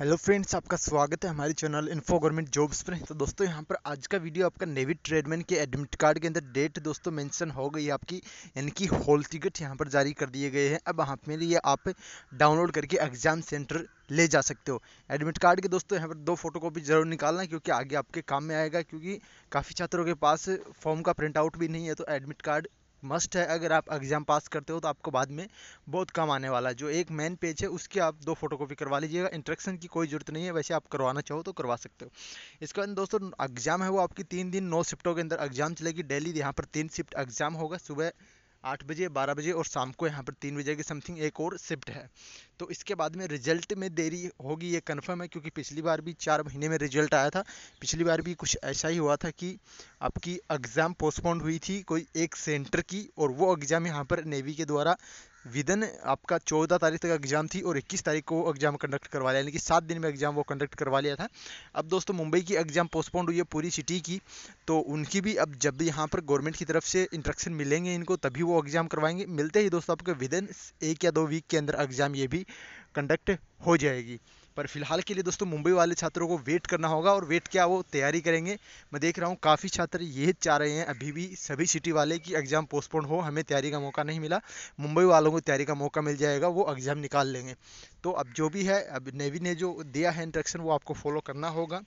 hello friends आपका स्वागत है हमारे चैनल इन्फो गवर्नमेंट जॉब्स पर तो दोस्तों यहाँ पर आज का वीडियो आपका नेवी ट्रेडमैन के एडमिट कार्ड के अंदर डेट दोस्तों मेंशन हो गई आपकी यानी कि हॉल टिकट यहाँ पर जारी कर दिए गए हैं अब आप हाँ, मेरे लिए आप डाउनलोड करके एग्जाम सेंटर ले जा सकते हो एडमिट कार्ड के दोस्तों यहाँ पर दो फोटो जरूर निकालना क्योंकि आगे आपके काम में आएगा क्योंकि काफ़ी छात्रों के पास फॉर्म का प्रिंट आउट भी नहीं है तो एडमिट कार्ड मस्ट है अगर आप एग्ज़ाम पास करते हो तो आपको बाद में बहुत कम आने वाला है जो एक मेन पेज है उसकी आप दो फोटोकॉपी करवा लीजिएगा इंट्रक्शन की कोई ज़रूरत नहीं है वैसे आप करवाना चाहो तो करवा सकते हो इसके बाद दोस्तों एग्ज़ाम है वो आपकी तीन दिन नौ शिफ्टों के अंदर एग्ज़ाम चलेगी डेली यहाँ पर तीन शिफ्ट एग्ज़ाम होगा सुबह आठ बजे बारह बजे और शाम को यहाँ पर तीन बजे की समथिंग एक और शिफ्ट है तो इसके बाद में रिजल्ट में देरी होगी ये कन्फर्म है क्योंकि पिछली बार भी चार महीने में रिजल्ट आया था पिछली बार भी कुछ ऐसा ही हुआ था कि आपकी एग्ज़ाम पोस्टपोन्ड हुई थी कोई एक सेंटर की और वो एग्ज़ाम यहाँ पर नेवी के द्वारा विदन आपका चौदह तारीख तक एग्ज़ाम थी और इक्कीस तारीख को एग्ज़ाम कंडक्ट करवा लिया यानी कि सात दिन में एग्ज़ाम वो कंडक्ट करवा लिया था अब दोस्तों मुंबई की एग्ज़ाम पोस्टपोन्ड हुई है पूरी सिटी की तो उनकी भी अब जब भी यहाँ पर गवर्नमेंट की तरफ से इंस्ट्रक्शन मिलेंगे इनको तभी वो एग्ज़ाम करवाएंगे मिलते ही दोस्तों आपके विदन एक या दो वीक के अंदर एग्ज़ाम ये भी कंडक्ट हो जाएगी पर फिलहाल के लिए दोस्तों मुंबई वाले छात्रों को वेट करना होगा और वेट क्या वो तैयारी करेंगे मैं देख रहा हूँ काफ़ी छात्र ये चाह रहे हैं अभी भी सभी सिटी वाले कि एग्ज़ाम पोस्टपोन हो हमें तैयारी का मौका नहीं मिला मुंबई वालों को तैयारी का मौका मिल जाएगा वो एग्ज़ाम निकाल लेंगे तो अब जो भी है अब नेवी ने जो दिया है इंट्रक्शन वो आपको फॉलो करना होगा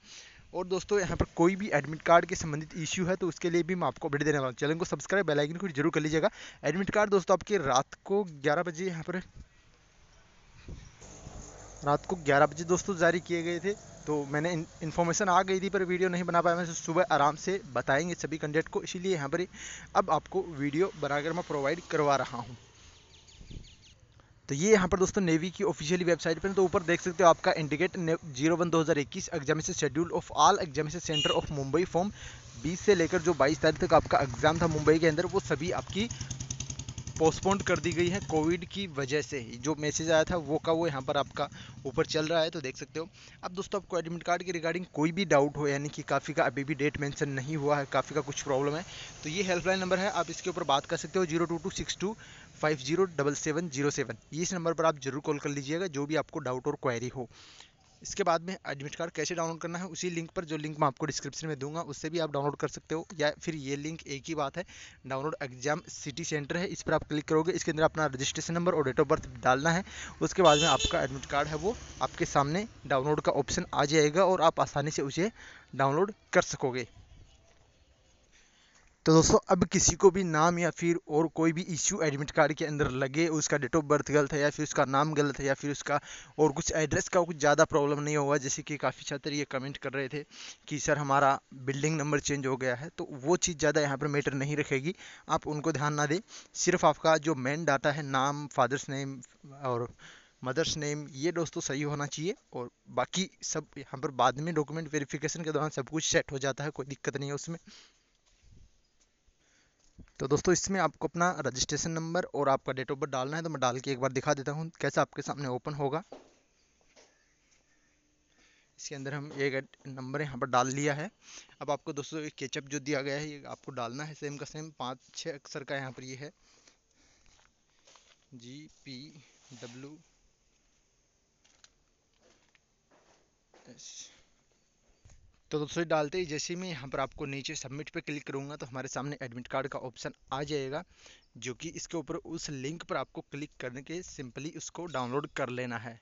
और दोस्तों यहाँ पर कोई भी एडमिट कार्ड के संबंधित इश्यू है तो उसके लिए भी मैं आपको अपडेट देने वाला हूँ चैनल को सब्सक्राइब बेल आइकन को जरूर कर लीजिएगा एडमिट कार्ड दोस्तों आपके रात को ग्यारह बजे यहाँ पर रात को 11 बजे दोस्तों तो जारी किए गए थे तो मैंने इन्फॉर्मेशन आ गई थी पर वीडियो नहीं बना पाया मैं सुबह आराम से बताएंगे सभी कैंडिडेट को इसीलिए यहाँ पर अब आपको वीडियो बनाकर मैं प्रोवाइड करवा रहा हूँ तो ये यहाँ पर दोस्तों नेवी की ऑफिशियली वेबसाइट पर तो ऊपर देख सकते हो आपका इंडिकेट जीरो वन दो हज़ार इक्कीस examination schedule of all examination centre of Mumbai form 20 से लेकर जो 22 तारीख तक आपका एग्ज़ाम था मुंबई के अंदर वो सभी आपकी पोस्टपोन्ड कर दी गई है कोविड की वजह से ही जो मैसेज आया था वो का वो यहाँ पर आपका ऊपर चल रहा है तो देख सकते हो अब दोस्तों आपको एडमिट कार्ड की रिगार्डिंग कोई भी डाउट हो यानी कि काफ़ी का अभी भी डेट मेंशन नहीं हुआ है काफ़ी का कुछ प्रॉब्लम है तो ये हेल्पलाइन नंबर है आप इसके ऊपर बात कर सकते हो zero two two six two five zero double seven zero seven इस नंबर पर आप जरूर कॉल कर लीजिएगा जो भी आपको डाउट और क्वायरी हो इसके बाद में एडमिट कार्ड कैसे डाउनलोड करना है उसी लिंक पर जो लिंक मैं आपको डिस्क्रिप्शन में दूंगा उससे भी आप डाउनलोड कर सकते हो या फिर ये लिंक एक ही बात है डाउनलोड एग्जाम सिटी सेंटर है इस पर आप क्लिक करोगे इसके अंदर अपना रजिस्ट्रेशन नंबर और डेट ऑफ बर्थ डालना है उसके बाद में आपका एडमिट कार्ड है वो आपके सामने डाउनलोड का ऑप्शन आ जाएगा और आप आसानी से उसे डाउनलोड कर सकोगे तो दोस्तों अब किसी को भी नाम या फिर और कोई भी इश्यू एडमिट कार्ड के अंदर लगे उसका डेट ऑफ बर्थ गलत है या फिर उसका नाम गलत है या फिर उसका और कुछ एड्रेस का कुछ ज़्यादा प्रॉब्लम नहीं होगा जैसे कि काफ़ी छात्र ये कमेंट कर रहे थे कि सर हमारा बिल्डिंग नंबर चेंज हो गया है तो वो चीज़ ज़्यादा यहाँ पर मैटर नहीं रखेगी आप उनको ध्यान ना दें सिर्फ आपका जो मेन डाटा है नाम फादर्स नेम और मदर्स नेम ये दोस्तों सही होना चाहिए और बाकी सब यहाँ पर बाद में डॉक्यूमेंट वेरिफिकेशन के दौरान सब कुछ सेट हो जाता है कोई दिक्कत नहीं है उसमें तो दोस्तों इसमें आपको अपना रजिस्ट्रेशन नंबर और आपका डेट ऑफ बर्थ डालना है तो मैं डाल के एक बार दिखा देता हूँ कैसे आपके सामने ओपन होगा इसके अंदर हम एक नंबर यहाँ पर डाल लिया है अब आपको दोस्तों एक केचअप जो दिया गया है ये आपको डालना है सेम का सेम पाँच छः अक्षर का यहाँ पर ये है जी पी डब्लू एस तो दोस्तों डालते ही जैसे मैं यहाँ पर आपको नीचे सबमिट पे क्लिक करूँगा तो हमारे सामने एडमिट कार्ड का ऑप्शन आ जाएगा जो कि इसके ऊपर उस लिंक पर आपको क्लिक करके सिंपली उसको डाउनलोड कर लेना है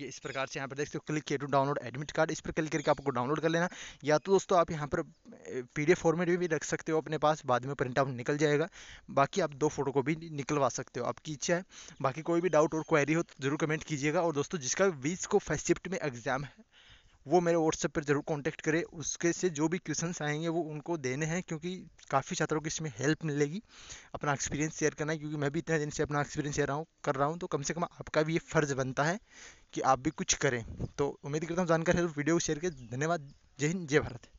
ये इस प्रकार से यहाँ पर देख सकते हो क्लिक किए टू डाउनलोड एडमिट कार्ड इस पर क्लिक करके आपको डाउनलोड कर लेना या तो दोस्तों आप यहाँ पर पीडीएफ फॉर्मेट भी रख सकते हो अपने पास बाद में प्रिंट आउट निकल जाएगा बाकी आप दो फोटो को भी निकलवा सकते हो आपकी इच्छा है बाकी कोई भी डाउट और क्वेरी हो तो जरूर कमेंट कीजिएगा और दोस्तों जिसका बीस को फर्स्ट शिफ्ट में एग्जाम है वो मेरे व्हाट्सएप पर ज़रूर कॉन्टैक्ट करें उसके से जो भी क्वेश्चन आएंगे वो उनको देने हैं क्योंकि काफ़ी छात्रों को इसमें हेल्प मिलेगी अपना एक्सपीरियंस शेयर करना है क्योंकि मैं भी इतने दिन से अपना एक्सपीरियंस शेयर हूँ कर रहा हूँ तो कम से कम आपका भी ये फ़र्ज़ बनता है कि आप भी कुछ करें तो उम्मीद करता हूँ हेल्प वीडियो शेयर करें धन्यवाद जय हिंद जय भारत